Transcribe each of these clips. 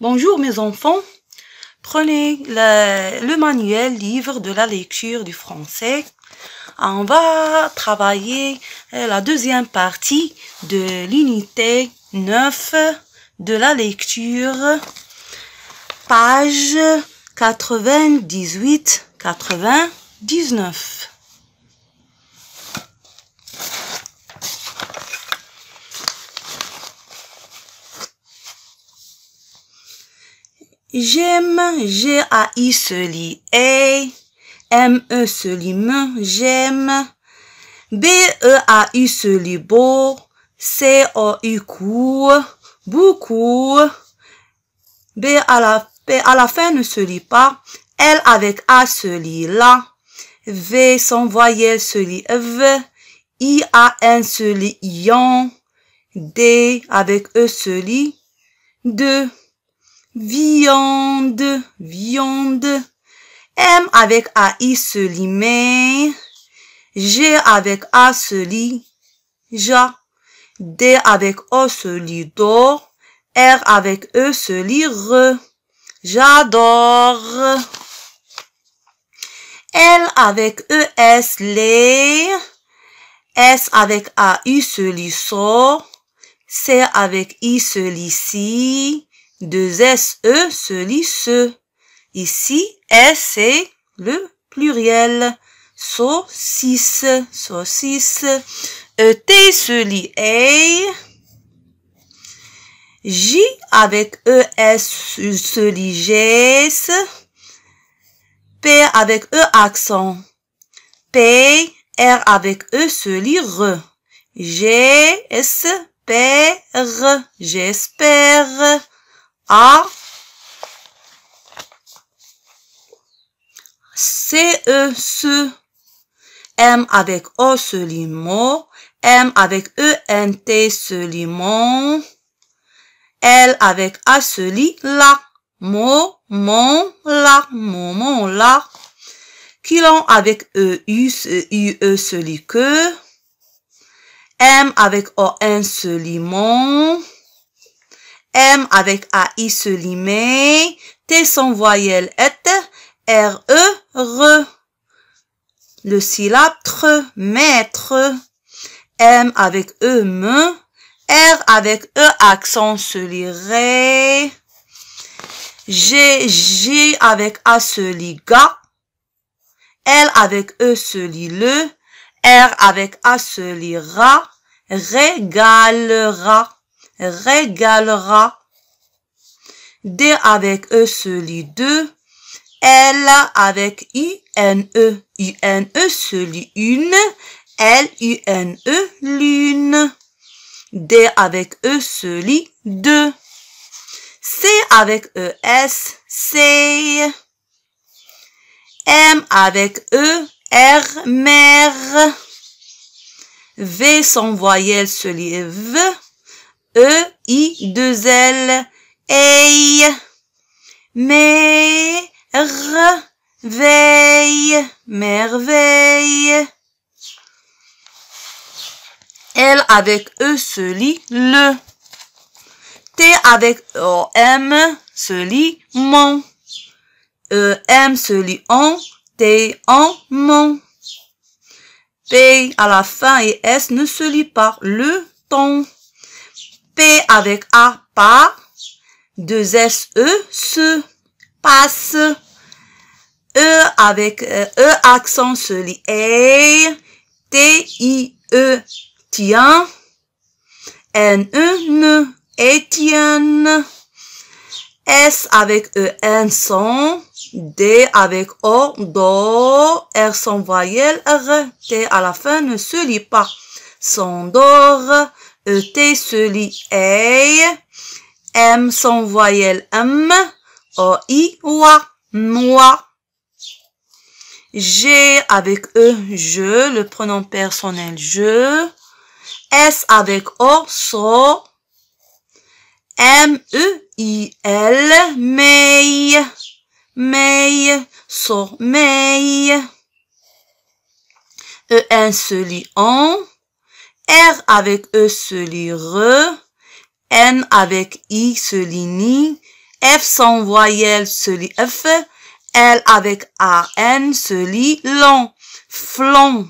Bonjour mes enfants. Prenez le, manuel livre de la lecture du français. On va travailler euh, la deuxième partie de l'unité 9 de la lecture. Page 98-99. J'aime, G-A-I se lit A, M-E se e lit M, j'aime. B-E-A-U se lit beau, C-O-U cou, beaucoup. B à la, à la fin ne se lit pas, L avec A se lit là, V sans voyelle se lit V, I A N se lit ion, D avec E se lit 2 viande, viande. M avec A se mais. G avec A se lit, ja. D avec O se lit do. R avec E se lit re. J'adore. L avec E, S, les. S avec A, U se lit so. C avec I se lit deux S, E se lit CE. Ici, S c'est le pluriel. Saucisse, saucisse. E T se lit A. J avec E S se lit G. P avec E accent. P, R avec E se lit RE. G, S, P, R. J'espère. A C E C M avec O ce M avec E N T ce limon, L avec A ce lit là, mo mon la moment là, Kilon avec E U ce U E ce que, M avec O N ce M avec AI se limer, T sans voyelle et, R, E, RE. Le syllabe maître. M avec E, me, R avec E, accent se lirait. G, J avec A se lit L avec E se lit le. R avec A se lira ra. Régalera régalera D avec E lit deux, L avec I, N, E, I, N, E celui une, L, U, N, E l'une, D avec E lit deux, C avec E, S, C, M avec E, R, mère, V sans voyelle lit V, E, I, deux L, EI, merveille, merveille. L avec E se lit le. T avec o, M se lit mon. E, M se lit on. T en mon. P à la fin et S ne se lit pas. Le ton. P avec A, pas. Deux S, E, se, passe. E avec euh, E accent se lit E. T, I, E, tien. N, E, ne, Étienne. S avec E, N, son. D avec O, do. R sans voyelle, R. T à la fin ne se lit pas. dor E T se lit M sans voyelle M, O, I, Wa, moi. G avec E, je, le pronom personnel, je. S avec O, so. M, E, I, L, mei. Mei, MEI, E, N se lit en. R avec E se lit RE, N avec I se lit NI, F sans voyelle se lit F, L avec n se lit LON, FLON.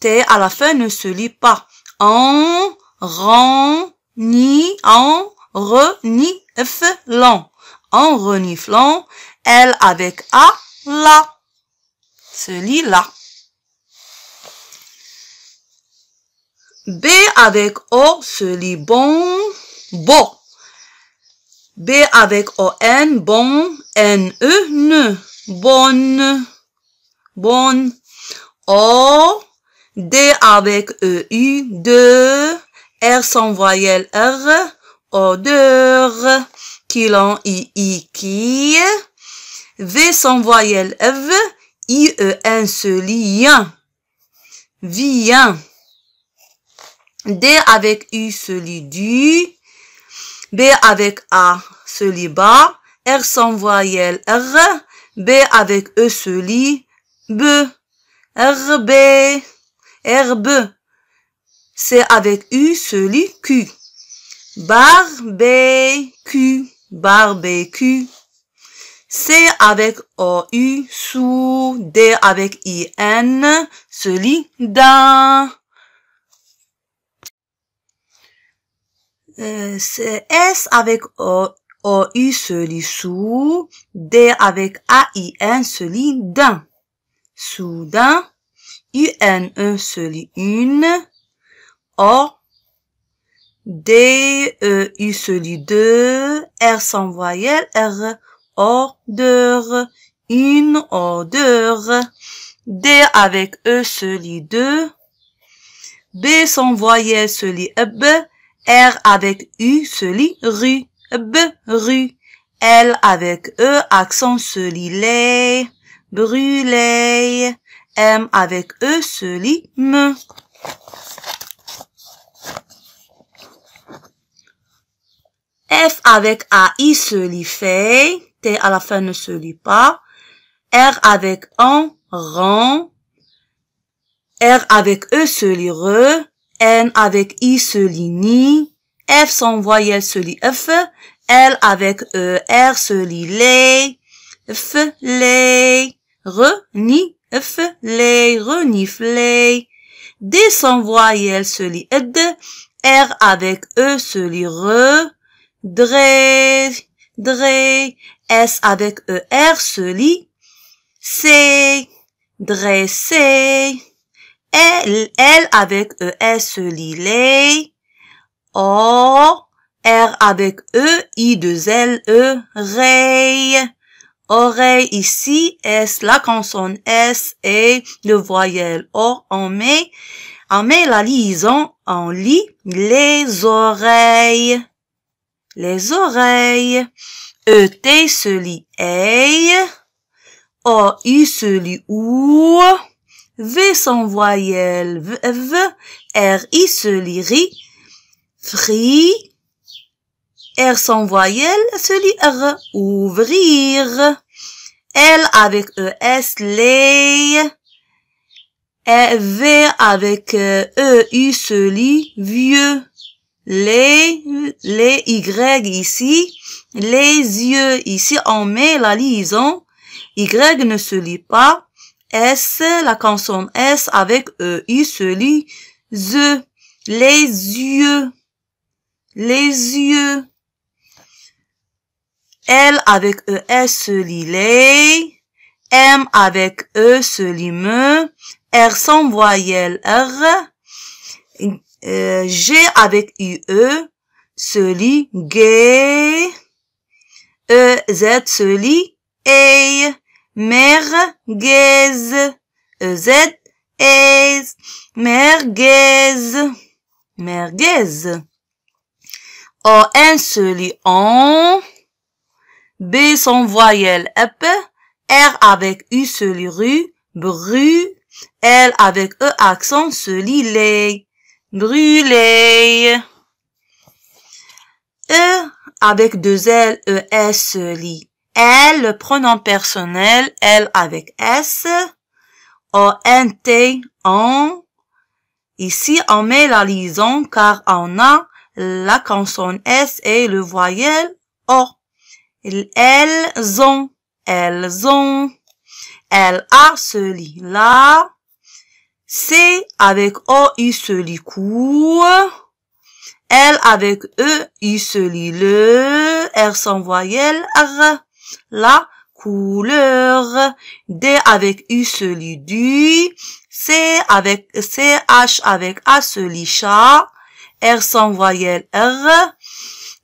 T à la fin ne se lit pas. En, REN, NI, en, RE, NI, F, LON. En FLON, L avec A, LA. Se lit LA. B avec O se lit bon, bon. B avec O, N, bon, N, E, ne, bonne, bonne. O, D avec E, U, de, R sans voyelle, R, odeur, qu'il en I, I, qui, V sans voyelle, V, I, E, N se lit, yin, D avec U se du. B avec A se bas. R sans voyelle R. B avec E se lit B. R, B, C avec U se lit Q. Barbecue. Barbecue. C avec O, U, sous D avec I, se lit d'un. euh, S avec O, O, U se lit sous, D avec A, I, N se lit d'un. Soudain, U, N, E se lit une, O, D, E, U se lit deux, R sans voyelle, R, deux, une odeur, D avec E se lit deux, B sans voyelle se lit B, R avec U se lit rue. B rue. L avec E accent se lit les. brûlé M avec E se lit me. F avec i se lit fait. T à la fin ne se lit pas. R avec en, rang. R avec E se lit re. N avec I se lit ni, F sans voyelle se lit F, L avec E, R se lit F les, re ni, F les, renifler. D sans voyelle se lit D, R avec E se lit re, dré, S avec E, R se lit C, L avec E, S, lit O, R avec E, I, deux L, E, Oreille ici, S, la consonne S et le voyelle O. On met, en met la liaison, en lit les oreilles. Les oreilles. E, T se lit e. O, O, se lit OU. V sans voyelle, v, R, I se lit RI, fri, R sans voyelle se lit R, ouvrir, L avec ES, les, V avec E, U se lit vieux, les, les Y ici, les yeux ici, on met la liaison, Y ne se lit pas, S, la consonne S avec E, I se lit The. Les yeux. Les yeux. L avec E, S se lit les. M avec E se lit me. R sans voyelle R. Euh, G avec E se lit gay. E, Z se lit et merguez, euh, z, z e merguez, merguez. O, N se en, B son voyelle, up. R avec U se lit ru, bru, L avec E accent se lit les, brûlé. E avec deux L, E, S se lit elle, le pronom personnel, elle avec S, O, N, T, on. Ici, on met la liaison car on a la consonne S et le voyelle O. Elles ont, elles ont. Elle a ce lit-là. C avec O, il se lit court. Elle avec E, il se lit le. R sans voyelle, R la couleur. D avec U celui du. C avec C, H avec A celui chat. R sans voyelle R.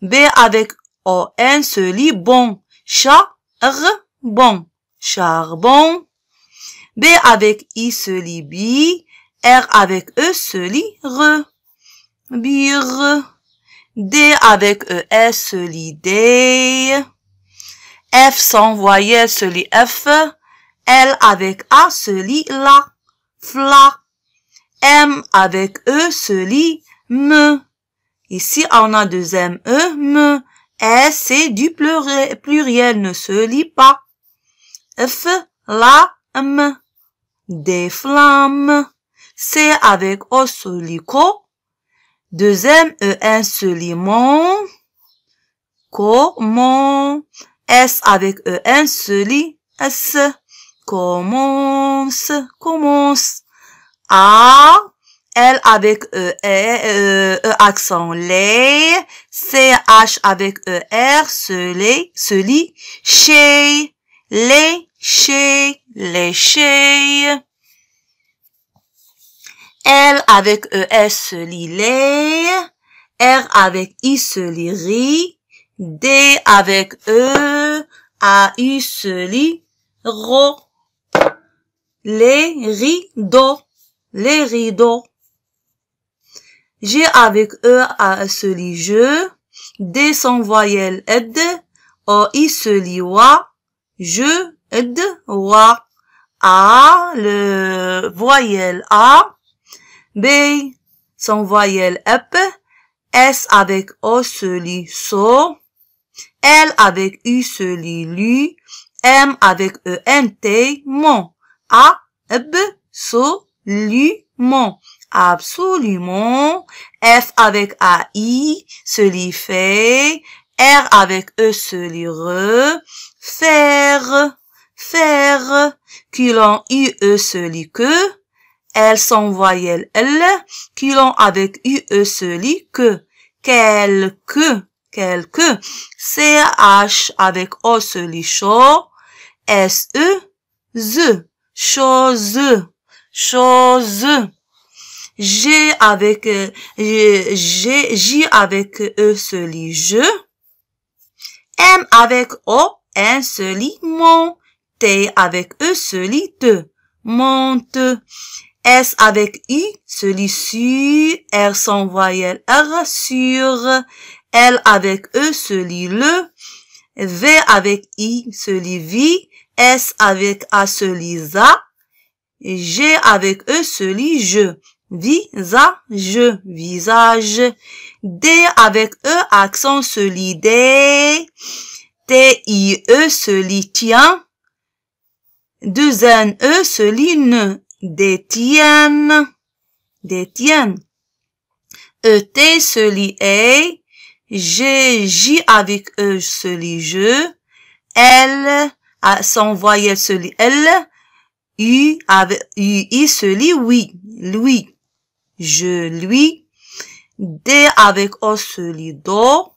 B avec O, N lit. bon. Chat, R, bon. Charbon. B avec I celui bi. R avec E celui re. Bir. D avec E S celui D. F s'envoyait se lit F, L avec A se lit LA, FLA, M avec E se lit ME. Ici, on a deux E, ME. S, c'est du pluriel, ne se lit pas. F, LA, M. Des flammes. C avec O se lit CO. Deuxième E, un se lit MON. S avec EN se lit S. Commence, commence. A, L avec E, e, e, e accent les. C, H avec E, R soli se lit chez, les, chez, les, chez. L avec ES se lit les. R avec I se lit ri. D avec E, A, U, se lit, RO. Les rideaux, les rideaux. G avec E, A se lit je, D sans voyelle ed, O, I se wa, je, ed, wa. A, le voyelle A, B sans voyelle ep, S avec O se so, L avec U se lit lui, M avec e E-N-T, mon. A, B, so, lu mon. Absolument. F avec A-I se lit fait. R avec E se lit re. Faire, faire. Qu'il en U-E se lit que. Elles sans voyelle L. Qu'il en avec U-E se lit que. que quelque, h avec O celui chaud, S-E, Z, chose, chose. G avec, J avec E celui je. M avec O, N celui mon. T avec E celui te, monte. S avec I celui sur, R sans voyelle, R sur, L avec E se lit le, V avec I se lit vi, S avec A se lit za, G avec E se lit je, visage, visage, D avec E accent se lit T I E se lit tien, deux N E se lit ne, Détienne, détienne. E T se lit et, j'ai J avec E celui « je. L son voyelle celui « elle », L. U avec U I oui. Lui. Je lui. D avec O celui « do.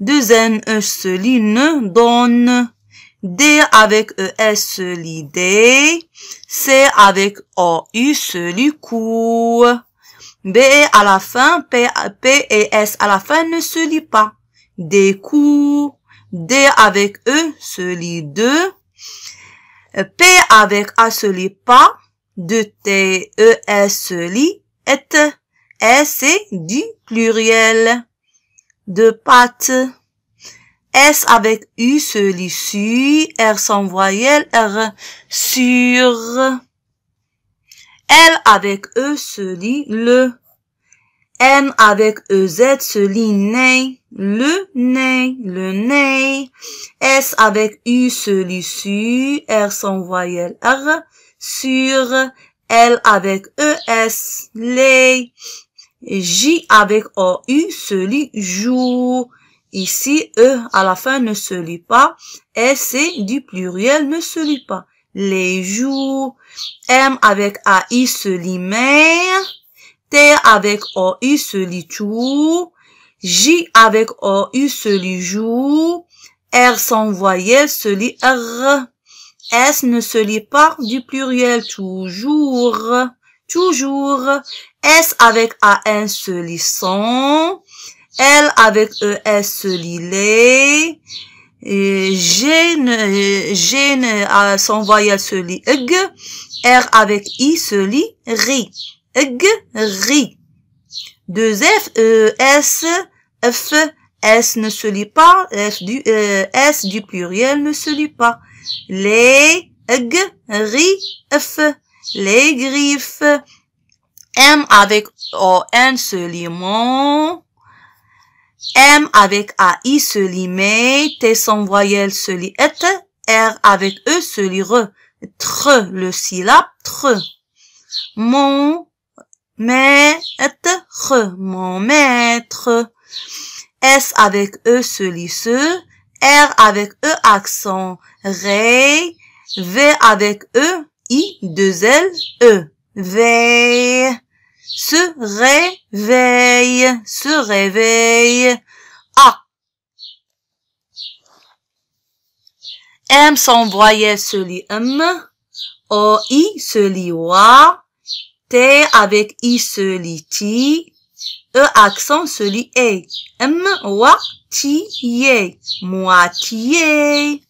Deux N E celui ne donne. D avec E celui « dé D. C avec O U celui cou B à la fin, P, P et S à la fin ne se lit pas. Des coups. D avec E se lit deux. P avec A se lit pas. De t E, S se lit et. S e, est du pluriel. De pattes. S avec U se lit sur. R sans voyelle. R sur. L avec E se lit le. N avec EZ se lit nez, le nez, le nez. S avec U se lit su, R sans voyelle R, sur. L avec ES, les. J avec U se lit jour. Ici, E à la fin ne se lit pas. S et du pluriel ne se lit pas les joues, M avec I se lit mais, T avec I se lit tout. J avec OI se lit jour. R sans voyelle se lit R. S ne se lit pas du pluriel toujours. Toujours. S avec AN se lit sans. L avec e, S se lit les. Gène, à son voyelle se lit G, R avec I se lit RI. G, RI. Deux F, e, S, F, S ne se lit pas, F du, e, S du pluriel ne se lit pas. Les, G, RI, F. Les griffes. M avec O, N se lit mon. M avec I, se lit mais, T sans voyelle se lit et, R avec E se lit re, tre, le syllabe tre. Mon, maître, mon maître. S avec E se lit se, R avec E accent, ré, V avec E, I, deux L, E, V se réveille, se réveille. A. Ah. M sans se M. O, I se lit T avec I se lit T. E accent se lit E. M, OA, T, Y. E. Moitié. E.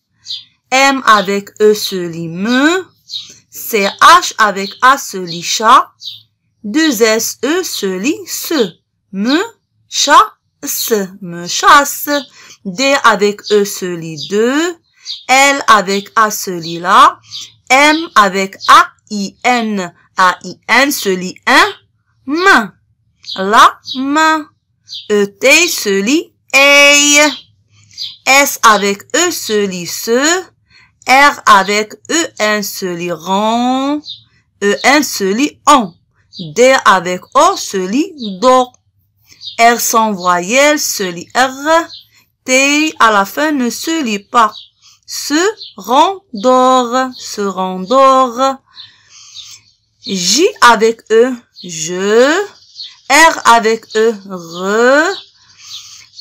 M avec E se lit M. C, H avec A se lit deux S, E se lit se. Me, chasse, me chasse. D avec E se lit deux. L avec A se lit là. M avec A, I, N. A, I, N se lit un. Main. La main. E, T se lit EI. S avec E se lit se. R avec E, N se lit rond. E, N se lit on. D avec O se lit DO. R sans voyelle se lit R. T à la fin ne se lit pas. Se d'or. se d'or. J avec E, je. R avec E, re.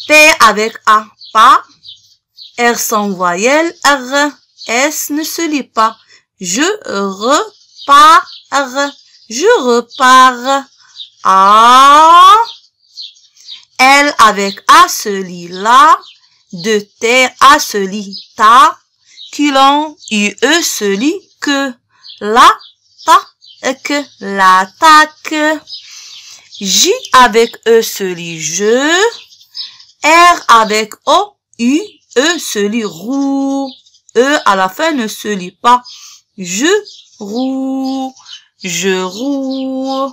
T avec A, pas. R sans voyelle, R. S ne se lit pas. Je repars je repars à... Elle avec à celui lit-là, de terre à ce lit-ta, qu'il en eut eux ce lit que la ta que J avec e celui lit je, R avec o u e se lit roux, e à la fin ne se lit pas, je roux. Je roule.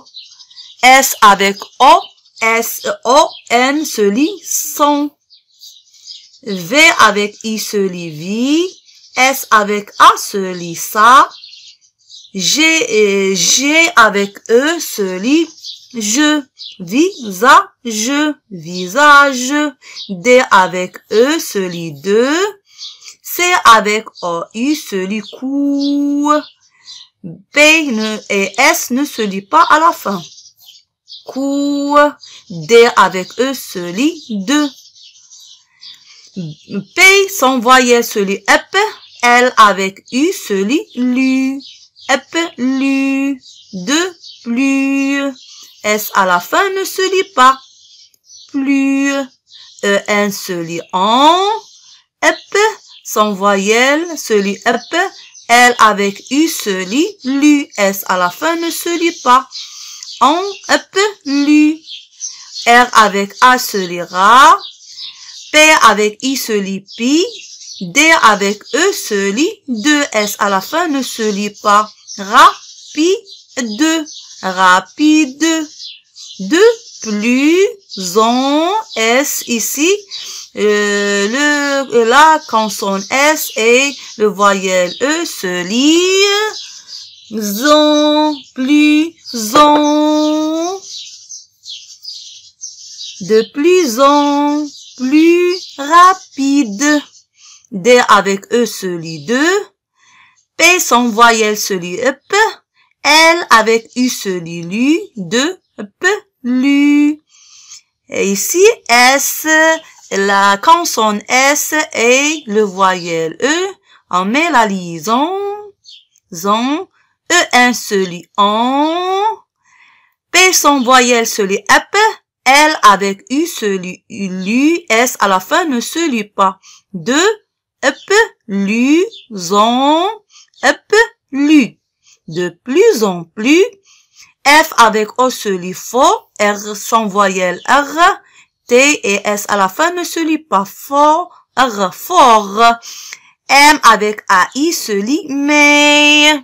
S avec O. S, O, N se lit son. V avec I se lit vie. S avec A se lit ça. G G avec E se lit je. Visa, je. Visage. D avec E se lit deux. C avec O, I se lit cou. B et S ne se lit pas à la fin. Cou, D avec E se lit 2. P sans voyelle se lit EP. L avec U se lit lu. EP, lu, DE, plus. S à la fin ne se lit pas. Plus. EN se lit en. EP, sans voyelle se lit EP. L avec U se lit, lu. S à la fin ne se lit pas. On peut lu. R avec A se lit, ra. P avec I se lit pi. D avec E se lit 2. S à la fin ne se lit pas. Rapide. Rapide. 2 plus on s ici euh, le euh, la consonne s et le voyelle e se lire On, plus on de plus en plus rapide d avec e se lit 2 p son voyelle se lit l avec u se lit de p lu. Et ici, S, la consonne S et le voyelle E, on met la liaison, zon, E un seul en, P son voyelle celui lit L avec U celui lit lu, S à la fin ne se lit pas. DE. up, lu, zon, up, lu. De plus en plus, F avec O se lit faux, R sans voyelle R, T et S à la fin ne se lit pas FAUX, R fort. M avec AI se lit mais.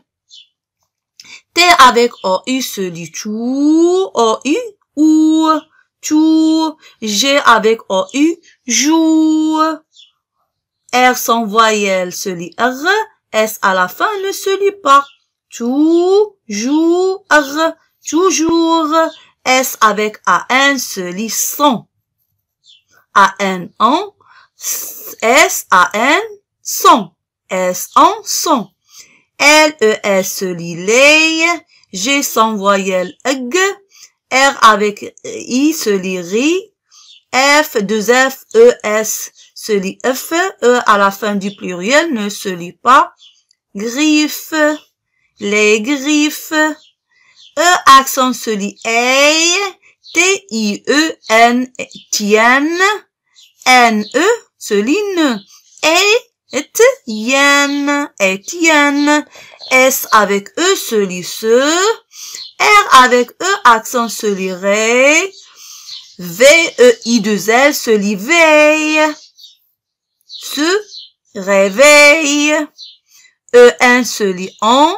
T avec OU se lit tout, OU ou, tout. G avec OU joue. R sans voyelle se lit R, S à la fin ne se lit pas. TOUT, R. Toujours S avec AN se lit son. AN en, S, a AN, son. S en son. L, E, S se lit les. G sans voyelle g. R avec I se lit ri. F, 2 F, E, S se lit F. E à la fin du pluriel ne se lit pas. Griffe. Les griffes E accent se lit EI, T-I-E, N, Tien, N-E se lit NE, EI, Tien, Etienne, S avec E se lit SE, R avec E accent se lit Ré, V, E, I, 2 L se lit veille, se réveille, E, N se lit en,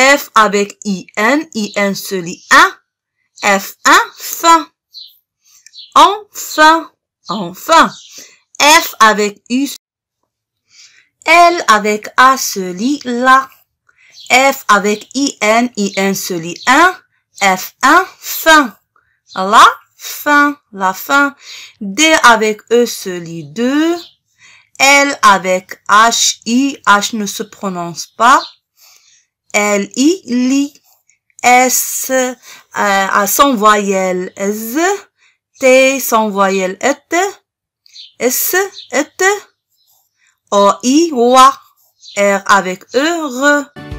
F avec IN, IN se lit 1, F1, fin. Enfin, enfin. F avec U. L avec A se lit là. F avec IN, IN se lit 1, F1, fin. La fin, la fin. D avec E se lit 2. L avec H, I, H ne se prononce pas. L-I, li. S euh, à son voyelle Z. T son voyelle e T, S, e T, O, I, wa. R avec E, R.